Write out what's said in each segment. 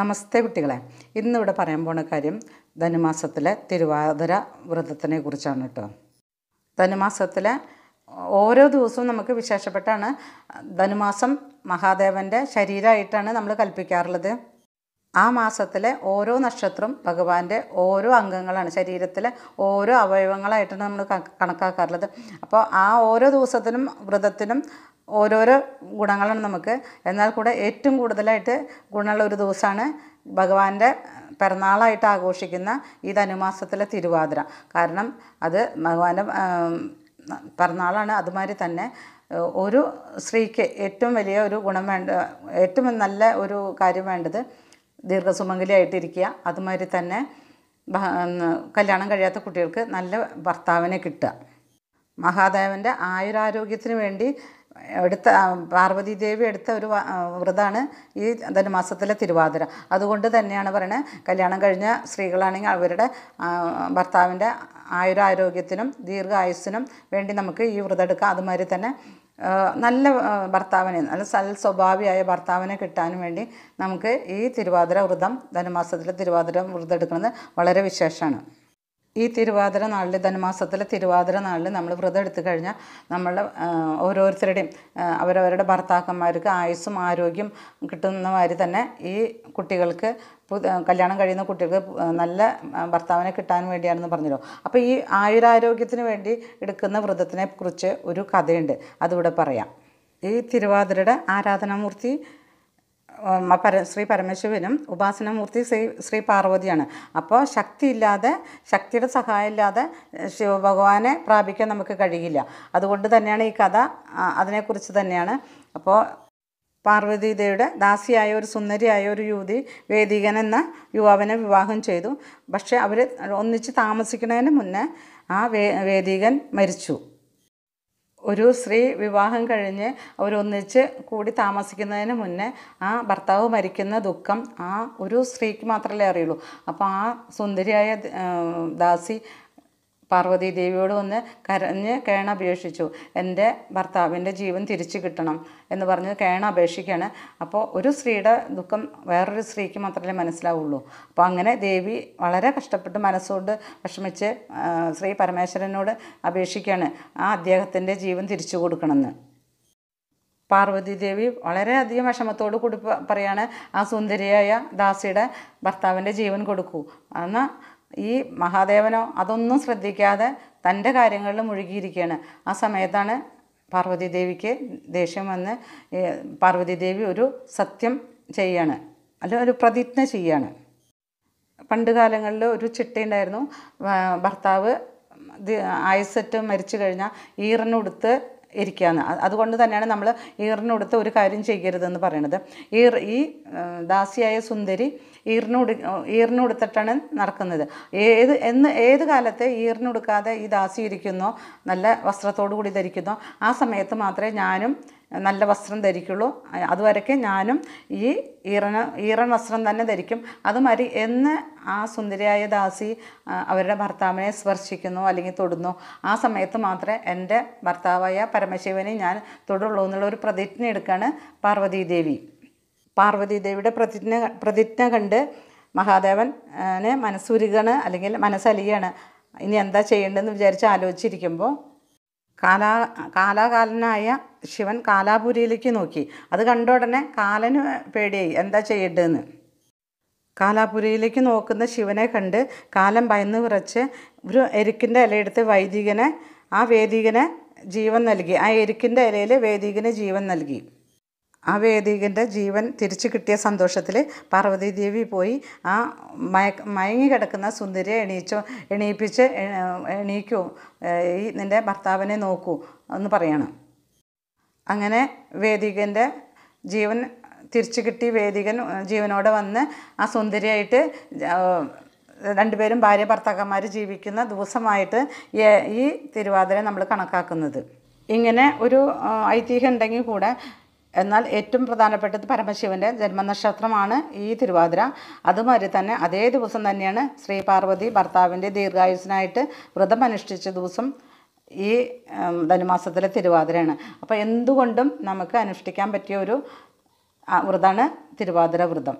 നമസ്തേ കുട്ടികളെ ഇന്നിവിടെ പറയാൻ പോണ കാര്യം ധനുമാസത്തിലെ തിരുവാതിര വ്രതത്തിനെ കുറിച്ചാണ് കേട്ടോ ധനുമാസത്തിലെ ഓരോ ദിവസവും നമുക്ക് വിശേഷപ്പെട്ടാണ് ധനുമാസം മഹാദേവൻ്റെ ശരീരമായിട്ടാണ് നമ്മൾ കൽപ്പിക്കാറുള്ളത് ആ മാസത്തിലെ ഓരോ നക്ഷത്രവും ഭഗവാന്റെ ഓരോ അംഗങ്ങളാണ് ശരീരത്തിലെ ഓരോ അവയവങ്ങളായിട്ടാണ് നമ്മൾ കണക്കാക്കാറുള്ളത് അപ്പോൾ ആ ഓരോ ദിവസത്തിനും വ്രതത്തിനും ഓരോരോ ഗുണങ്ങളാണ് നമുക്ക് എന്നാൽ കൂടെ ഏറ്റവും കൂടുതലായിട്ട് ഗുണമുള്ള ഒരു ദിവസമാണ് ഭഗവാന്റെ പിറന്നാളായിട്ട് ആഘോഷിക്കുന്ന ഈ ധനുമാസത്തിലെ തിരുവാതിര കാരണം അത് ഭഗവാന്റെ പിറന്നാളാണ് അതുമാതിരി തന്നെ ഒരു സ്ത്രീക്ക് ഏറ്റവും വലിയ ഒരു ഗുണം വേണ്ട ഏറ്റവും നല്ല ഒരു കാര്യം വേണ്ടത് ദീർഘസുമംഗലിയായിട്ടിരിക്കുക അതുമാതിരി തന്നെ കല്യാണം കഴിയാത്ത കുട്ടികൾക്ക് നല്ല ഭർത്താവിനെ കിട്ടുക മഹാദേവൻ്റെ ആയുരാരോഗ്യത്തിന് വേണ്ടി എടുത്ത പാർവതി ദേവി എടുത്ത ഒരു വ്രതമാണ് ഈ ധനുമാസത്തിലെ തിരുവാതിര അതുകൊണ്ട് തന്നെയാണ് പറയുന്നത് കല്യാണം കഴിഞ്ഞ സ്ത്രീകളാണെങ്കിൽ അവരുടെ ഭർത്താവിൻ്റെ ആയുരാരോഗ്യത്തിനും ദീർഘായുസ്സിനും വേണ്ടി നമുക്ക് ഈ വ്രതം എടുക്കാം അതുമാതിരി തന്നെ നല്ല ഭർത്താവിനെ നല്ല സൽ സ്വഭാവിയായ ഭർത്താവിനെ കിട്ടാൻ വേണ്ടി നമുക്ക് ഈ തിരുവാതിര വ്രതം ധനുമാസത്തിലെ തിരുവാതിര വ്രതം എടുക്കുന്നത് വളരെ വിശേഷമാണ് ഈ തിരുവാതിര നാളിൽ ധനുമാസത്തിലെ തിരുവാതിര നാളിൽ നമ്മൾ വ്രതം എടുത്തു കഴിഞ്ഞാൽ നമ്മളുടെ ഓരോരുത്തരുടെയും അവരവരുടെ ഭർത്താക്കന്മാർക്ക് ആയുസ്സും ആരോഗ്യം കിട്ടുന്ന മാതിരി തന്നെ ഈ കുട്ടികൾക്ക് കല്യാണം കഴിയുന്ന കുട്ടികൾക്ക് നല്ല ഭർത്താവിനെ കിട്ടാൻ വേണ്ടിയാണെന്ന് പറഞ്ഞല്ലോ അപ്പോൾ ഈ ആയുരാരോഗ്യത്തിന് വേണ്ടി എടുക്കുന്ന വ്രതത്തിനെ കുറിച്ച് ഒരു കഥയുണ്ട് അതിവിടെ പറയാം ഈ തിരുവാതിരയുടെ ആരാധനാമൂർത്തി പര ശ്രീ പരമശിവനും ഉപാസനമൂർത്തി ശ്രീ ശ്രീ പാർവതിയാണ് അപ്പോൾ ശക്തിയില്ലാതെ ശക്തിയുടെ സഹായമില്ലാതെ ശിവഭഗവാനെ പ്രാപിക്കാൻ നമുക്ക് കഴിയില്ല അതുകൊണ്ട് തന്നെയാണ് ഈ കഥ അതിനെക്കുറിച്ച് തന്നെയാണ് അപ്പോൾ പാർവതീദേവിയുടെ ദാസിയായ ഒരു സുന്ദരിയായ ഒരു യുവതി വേദികൻ എന്ന യുവാവിനെ വിവാഹം ചെയ്തു പക്ഷേ അവർ ഒന്നിച്ച് താമസിക്കുന്നതിന് മുന്നേ ആ വേ വേദികൻ മരിച്ചു ഒരു സ്ത്രീ വിവാഹം കഴിഞ്ഞ് അവരൊന്നിച്ച് കൂടി താമസിക്കുന്നതിന് മുന്നേ ആ ഭർത്താവ് മരിക്കുന്ന ദുഃഖം ആ ഒരു സ്ത്രീക്ക് മാത്രമല്ലേ അറിയുള്ളൂ അപ്പോൾ ആ സുന്ദരിയായ ദാസി പാർവതി ദേവിയോട് വന്ന് കരഞ്ഞ് കേണ അപേക്ഷിച്ചു എൻ്റെ ഭർത്താവിൻ്റെ ജീവൻ തിരിച്ചു കിട്ടണം എന്ന് പറഞ്ഞ് കേണ അപേക്ഷിക്കുകയാണ് അപ്പോൾ ഒരു സ്ത്രീയുടെ ദുഃഖം വേറൊരു സ്ത്രീക്ക് മാത്രമേ മനസ്സിലാവുള്ളൂ അപ്പോൾ അങ്ങനെ ദേവി വളരെ കഷ്ടപ്പെട്ട് മനസ്സുകൊണ്ട് വിഷമിച്ച് ശ്രീ പരമേശ്വരനോട് അപേക്ഷിക്കുകയാണ് ആ അദ്ദേഹത്തിൻ്റെ ജീവൻ തിരിച്ചു കൊടുക്കണമെന്ന് പാർവതി ദേവി വളരെയധികം വിഷമത്തോട് കൂടി പറയാണ് ആ സുന്ദരിയായ ദാസിയുടെ ഭർത്താവിൻ്റെ ജീവൻ കൊടുക്കൂ എന്നാൽ ഈ മഹാദേവനോ അതൊന്നും ശ്രദ്ധിക്കാതെ തൻ്റെ കാര്യങ്ങളിൽ മുഴുകിയിരിക്കുകയാണ് ആ സമയത്താണ് പാർവതീദേവിക്ക് ദേഷ്യം വന്ന് പാർവതീദേവി ഒരു സത്യം ചെയ്യാണ് അല്ല ഒരു പ്രതിജ്ഞ ചെയ്യാണ് പണ്ട് കാലങ്ങളിൽ ഒരു ചിട്ടയുണ്ടായിരുന്നു ഭർത്താവ് ആയുസറ്റം മരിച്ചു കഴിഞ്ഞാൽ ഈറനുടുത്ത് ഇരിക്കുകയെന്ന് അതുകൊണ്ട് തന്നെയാണ് നമ്മൾ ഈറിനൊടുത്ത് ഒരു കാര്യം ചെയ്യരുതെന്ന് പറയണത് ഈർ ഈ ദാസിയായ സുന്ദരി ഈറിനുടു ഈറിനുടുത്തിട്ടാണ് നടക്കുന്നത് ഏത് എന്ന് ഏത് കാലത്ത് ഈറിനുടുക്കാതെ ഈ ദാസി ഇരിക്കുന്നോ നല്ല വസ്ത്രത്തോടു കൂടി ധരിക്കുന്നോ ആ സമയത്ത് മാത്രമേ ഞാനും നല്ല വസ്ത്രം ധരിക്കുള്ളൂ അതുവരയ്ക്ക് ഞാനും ഈ ഈറന ഈറൻ വസ്ത്രം തന്നെ ധരിക്കും അതുമാതിരി എന്ന് ആ സുന്ദരിയായ ദാസി അവരുടെ ഭർത്താവിനെ സ്പർശിക്കുന്നു അല്ലെങ്കിൽ തൊടുന്നു ആ സമയത്ത് മാത്രമേ എൻ്റെ ഭർത്താവായ പരമശിവനെ ഞാൻ തൊടുള്ളൂ എന്നുള്ളൊരു പ്രതിജ്ഞ എടുക്കുകയാണ് പാർവതീദേവി പാർവതീദേവിയുടെ പ്രതിജ്ഞ പ്രതിജ്ഞ കണ്ട് മഹാദേവന് മനസ്സുരുകാണ് അല്ലെങ്കിൽ മനസ്സലിയാണ് ഇനി എന്താ ചെയ്യേണ്ടതെന്ന് വിചാരിച്ച് ആലോചിച്ചിരിക്കുമ്പോൾ കാലാ കാലാകാലനായ ശിവൻ കാലാപുരിയിലേക്ക് നോക്കി അത് കണ്ട ഉടനെ കാലന് പേടിയായി എന്താ ചെയ്യേണ്ടതെന്ന് കാലാപുരിയിലേക്ക് നോക്കുന്ന ശിവനെ കണ്ട് കാലം ഭയന്ന് വിറച്ച് ഒരു എരിക്കിൻ്റെ ഇലയെടുത്ത് വൈദികനെ ആ വേദികനെ ജീവൻ നൽകി ആ എരിക്കിൻ്റെ ഇലയിൽ വേദികന് ജീവൻ നൽകി ആ വേദികൻ്റെ ജീവൻ തിരിച്ചു കിട്ടിയ സന്തോഷത്തിൽ പാർവതീദേവി പോയി ആ മയ മയങ്ങി കിടക്കുന്ന സുന്ദരിയെ എണീച്ചോ എണീപ്പിച്ച് എണീക്കൂ ഈ നിൻ്റെ ഭർത്താവിനെ നോക്കൂ എന്ന് പറയണം അങ്ങനെ വേദികൻ്റെ ജീവൻ തിരിച്ചു കിട്ടി വേദികൻ ജീവനോടെ വന്ന് ആ സുന്ദരിയായിട്ട് രണ്ടുപേരും ഭാര്യ ഭർത്താക്കന്മാർ ജീവിക്കുന്ന ദിവസമായിട്ട് ഈ തിരുവാതിര നമ്മൾ കണക്കാക്കുന്നത് ഇങ്ങനെ ഒരു ഐതിഹ്യം ഉണ്ടെങ്കിൽ കൂടെ എന്നാൽ ഏറ്റവും പ്രധാനപ്പെട്ടത് പരമശിവൻ്റെ ജന്മനക്ഷത്രമാണ് ഈ തിരുവാതിര അതുമാതിരി തന്നെ അതേ ദിവസം തന്നെയാണ് ശ്രീ പാർവതി ഭർത്താവിൻ്റെ ദീർഘായുസിനായിട്ട് വ്രതം അനുഷ്ഠിച്ച ദിവസം ഈ ധനുമാസത്തിലെ തിരുവാതിരയാണ് അപ്പോൾ എന്തുകൊണ്ടും നമുക്ക് അനുഷ്ഠിക്കാൻ പറ്റിയ ഒരു വ്രതമാണ് തിരുവാതിര വ്രതം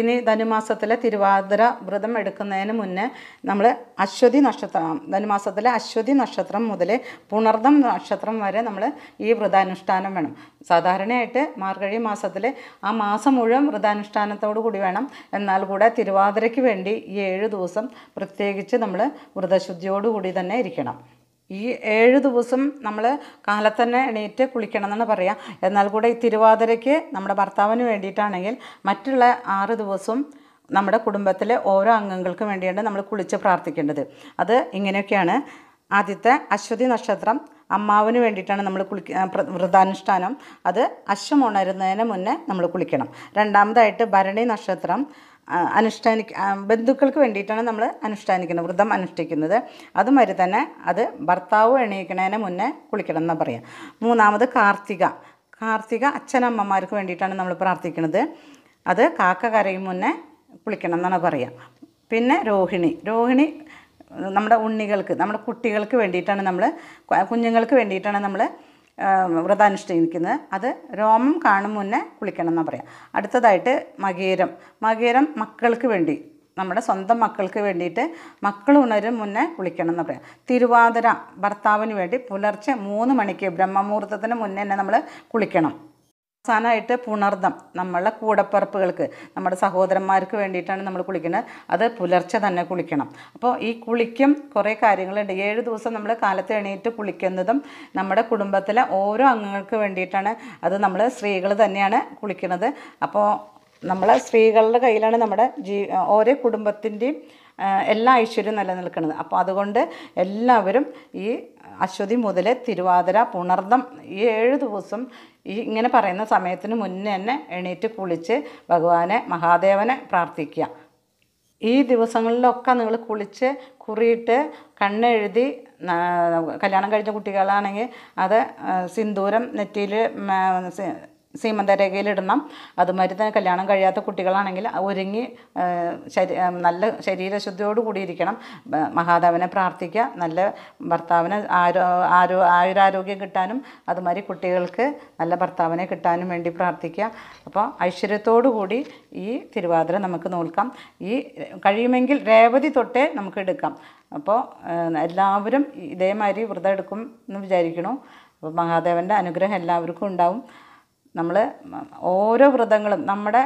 ഇനി ധനുമാസത്തിലെ തിരുവാതിര വ്രതം എടുക്കുന്നതിന് മുന്നേ നമ്മൾ അശ്വതി നക്ഷത്രം ധനുമാസത്തിലെ അശ്വതി നക്ഷത്രം മുതൽ പുണർദം നക്ഷത്രം വരെ നമ്മൾ ഈ വ്രതാനുഷ്ഠാനം വേണം സാധാരണയായിട്ട് മാർഗഴി മാസത്തിൽ ആ മാസം മുഴുവൻ വ്രതാനുഷ്ഠാനത്തോടു കൂടി വേണം എന്നാൽ കൂടെ തിരുവാതിരയ്ക്ക് വേണ്ടി ഈ ഏഴ് ദിവസം പ്രത്യേകിച്ച് നമ്മൾ വ്രതശുദ്ധിയോടുകൂടി തന്നെ ഇരിക്കണം ഈ ഏഴ് ദിവസം നമ്മൾ കാലത്തന്നെ തന്നെ എണീറ്റ് കുളിക്കണം എന്നാണ് പറയുക എന്നാൽ കൂടെ ഈ തിരുവാതിരയ്ക്ക് നമ്മുടെ ഭർത്താവിന് വേണ്ടിയിട്ടാണെങ്കിൽ മറ്റുള്ള ആറ് ദിവസം നമ്മുടെ കുടുംബത്തിലെ ഓരോ അംഗങ്ങൾക്ക് വേണ്ടിയാണ് നമ്മൾ കുളിച്ച് പ്രാർത്ഥിക്കേണ്ടത് അത് ഇങ്ങനെയൊക്കെയാണ് ആദ്യത്തെ അശ്വതി നക്ഷത്രം അമ്മാവിന് വേണ്ടിയിട്ടാണ് നമ്മൾ കുളിക്ക വ്രതാനുഷ്ഠാനം അത് അശ്വം ഉണരുന്നതിന് മുന്നേ നമ്മൾ കുളിക്കണം രണ്ടാമതായിട്ട് ഭരണി നക്ഷത്രം അനുഷ്ഠാനിക്ക ബന്ധുക്കൾക്ക് വേണ്ടിയിട്ടാണ് നമ്മൾ അനുഷ്ഠാനിക്കുന്നത് വ്രതം അനുഷ്ഠിക്കുന്നത് അതുമാതിരി തന്നെ അത് ഭർത്താവ് എണീക്കണതിന് മുന്നേ കുളിക്കണം എന്നാണ് പറയുക മൂന്നാമത് കാർത്തിക കാർത്തിക അച്ഛനമ്മമാർക്ക് വേണ്ടിയിട്ടാണ് നമ്മൾ പ്രാർത്ഥിക്കുന്നത് അത് കാക്ക കരയും മുന്നേ കുളിക്കണം എന്നാണ് പറയുക പിന്നെ രോഹിണി രോഹിണി നമ്മുടെ ഉണ്ണികൾക്ക് നമ്മുടെ കുട്ടികൾക്ക് വേണ്ടിയിട്ടാണ് നമ്മൾ കുഞ്ഞുങ്ങൾക്ക് വേണ്ടിയിട്ടാണ് നമ്മൾ വ്രതാനുഷ്ഠിക്കുന്നത് അത് രോമം കാണും മുന്നേ കുളിക്കണം എന്നാണ് പറയാം അടുത്തതായിട്ട് മകേരം മകേരം മക്കൾക്ക് വേണ്ടി നമ്മുടെ സ്വന്തം മക്കൾക്ക് വേണ്ടിയിട്ട് മക്കൾ ഉണരും മുന്നേ കുളിക്കണം എന്ന് പറയാം തിരുവാതിര ഭർത്താവിന് വേണ്ടി പുലർച്ചെ മൂന്ന് മണിക്ക് ബ്രഹ്മമുഹൂർത്തത്തിന് മുന്നേ തന്നെ നമ്മൾ കുളിക്കണം അവസാനമായിട്ട് പുണർദം നമ്മളെ കൂടപ്പറപ്പുകൾക്ക് നമ്മുടെ സഹോദരന്മാർക്ക് വേണ്ടിയിട്ടാണ് നമ്മൾ കുളിക്കുന്നത് അത് പുലർച്ചെ തന്നെ കുളിക്കണം അപ്പോൾ ഈ കുളിക്കും കുറേ കാര്യങ്ങളുണ്ട് ഏഴ് ദിവസം നമ്മൾ കാലത്ത് എണീറ്റ് കുളിക്കുന്നതും നമ്മുടെ കുടുംബത്തിലെ ഓരോ അംഗങ്ങൾക്ക് വേണ്ടിയിട്ടാണ് അത് നമ്മൾ സ്ത്രീകൾ തന്നെയാണ് കുളിക്കുന്നത് അപ്പോൾ നമ്മളെ സ്ത്രീകളുടെ കയ്യിലാണ് നമ്മുടെ ജീ ഓരോ കുടുംബത്തിൻ്റെയും എല്ലാ ഐശ്വര്യം നിലനിൽക്കുന്നത് അപ്പോൾ അതുകൊണ്ട് എല്ലാവരും ഈ അശ്വതി മുതൽ തിരുവാതിര പുണർദം ഈ ഏഴ് ദിവസം ഈ ഇങ്ങനെ പറയുന്ന സമയത്തിന് മുന്നേ തന്നെ എണീറ്റ് കുളിച്ച് ഭഗവാനെ മഹാദേവനെ പ്രാർത്ഥിക്കുക ഈ ദിവസങ്ങളിലൊക്കെ നിങ്ങൾ കുളിച്ച് കുറിയിട്ട് കണ്ണെഴുതി കല്യാണം കഴിഞ്ഞ കുട്ടികളാണെങ്കിൽ അത് സിന്ദൂരം നെറ്റിയിൽ സീമന്തരേഖയിലിടണം അതുമാതിരി തന്നെ കല്യാണം കഴിയാത്ത കുട്ടികളാണെങ്കിൽ ഒരുങ്ങി ശരി നല്ല ശരീരശുദ്ധിയോട് കൂടിയിരിക്കണം മഹാദേവനെ പ്രാർത്ഥിക്കുക നല്ല ഭർത്താവിന് ആരോ ആരോ ആയുരാരോഗ്യം കിട്ടാനും അതുമാതിരി കുട്ടികൾക്ക് നല്ല ഭർത്താവിനെ കിട്ടാനും വേണ്ടി പ്രാർത്ഥിക്കുക അപ്പോൾ ഐശ്വര്യത്തോടു കൂടി ഈ തിരുവാതിര നമുക്ക് നോൽക്കാം ഈ കഴിയുമെങ്കിൽ രേവതി തൊട്ടേ നമുക്ക് എടുക്കാം അപ്പോൾ എല്ലാവരും ഇതേമാതിരി വ്രതം എടുക്കും എന്ന് വിചാരിക്കണു അപ്പോൾ മഹാദേവൻ്റെ അനുഗ്രഹം എല്ലാവർക്കും ഉണ്ടാവും നമ്മൾ ഓരോ വ്രതങ്ങളും നമ്മുടെ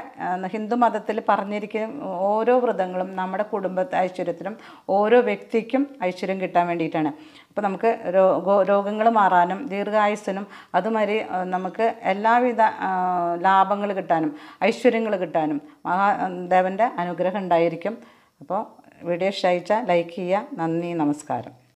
ഹിന്ദു മതത്തിൽ പറഞ്ഞിരിക്കുന്ന ഓരോ വ്രതങ്ങളും നമ്മുടെ കുടുംബത്തെ ഐശ്വര്യത്തിനും ഓരോ വ്യക്തിക്കും ഐശ്വര്യം കിട്ടാൻ വേണ്ടിയിട്ടാണ് അപ്പോൾ നമുക്ക് രോഗങ്ങൾ മാറാനും ദീർഘായുസ്സിനും അതുമാതിരി നമുക്ക് എല്ലാവിധ ലാഭങ്ങൾ കിട്ടാനും ഐശ്വര്യങ്ങൾ കിട്ടാനും മഹാദേവൻ്റെ അനുഗ്രഹം ഉണ്ടായിരിക്കും അപ്പോൾ വീഡിയോ ഇഷ്ടമായിച്ചാൽ ലൈക്ക് ചെയ്യുക നന്ദി നമസ്കാരം